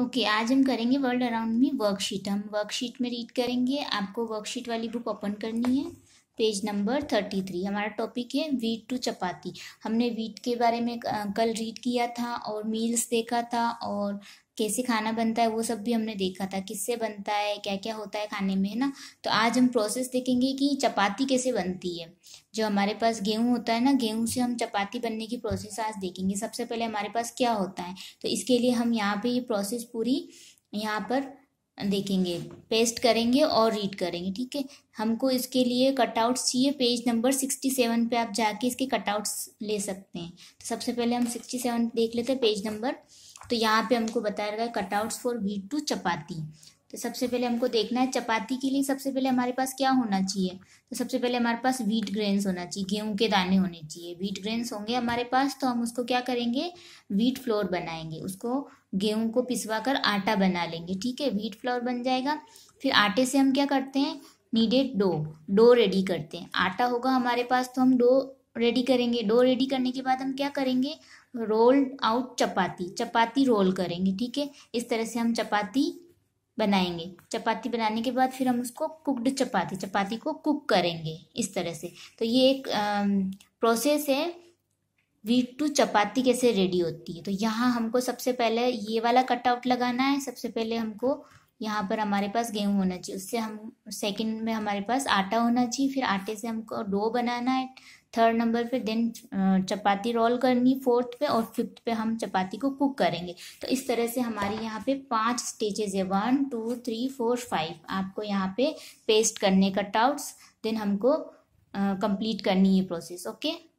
okay okay, आज हम करेंगे वर्ल्ड अराउंड मी वर्कशीट हम वर्कशीट में रीड करेंगे आपको वर्कशीट वाली बुक ओपन करनी है पेज नंबर थर्टी थ्री हमारा टॉपिक है वीट टू चपाती हमने वीट के बारे में कल रीड किया था और मील्स देखा था और कैसे खाना बनता है वो सब भी हमने देखा था किससे बनता है क्या क्या होता है खाने में है ना तो आज हम प्रोसेस देखेंगे कि चपाती कैसे बनती है जो हमारे पास गेहूं होता है ना गेहूं से हम चपाती बनने की प्रोसेस आज देखेंगे सबसे पहले हमारे पास क्या होता है तो इसके लिए हम यहाँ पे ये प्रोसेस पूरी यहाँ पर देखेंगे पेस्ट करेंगे और रीड करेंगे ठीक है हमको इसके लिए कटआउट्स चाहिए पेज नंबर सिक्सटी सेवन पर आप जाके इसके कटआउट्स ले सकते हैं तो सबसे पहले हम सिक्सटी सेवन देख लेते हैं पेज नंबर तो यहाँ पे हमको बताया गया cutouts for wheat to chapati तो सबसे पहले हमको देखना है चपाती के लिए सबसे पहले हमारे पास क्या होना चाहिए तो सबसे पहले हमारे पास वीट ग्रेन्स होना चाहिए गेहूं के दाने होने चाहिए वीट ग्रेन्स होंगे हमारे पास तो हम उसको क्या करेंगे वीट फ्लोर बनाएंगे उसको गेहूं को पिसवा कर आटा बना लेंगे ठीक है व्हीट फ्लोर बन जाएगा फिर आटे से हम क्या करते हैं नीडेड डो डो रेडी करते हैं आटा होगा हमारे पास तो हम डो रेडी करेंगे डो रेडी करने के बाद हम क्या करेंगे रोल आउट चपाती चपाती रोल करेंगे ठीक है इस तरह से हम चपाती बनाएंगे चपाती बनाने के बाद फिर हम उसको कुकड चपाती चपाती को कुक करेंगे इस तरह से तो ये एक प्रोसेस है वीट टू चपाती कैसे रेडी होती है तो यहाँ हमको सबसे पहले ये वाला कटआउट लगाना है सबसे पहले हमको यहाँ पर हमारे पास गेहूँ होना चाहिए उससे हम सेकंड में हमारे पास आटा होना चाहिए फिर आटे से हमको डो बनाना है थर्ड नंबर पे देन चपाती रोल करनी फोर्थ पे और फिफ्थ पे हम चपाती को कुक करेंगे तो इस तरह से हमारी यहाँ पे पांच स्टेजेस है one two three four five आपको यहाँ पे पेस्ट करने कटआउट्स देन हमको कंप्लीट करनी है प्रोसेस ओके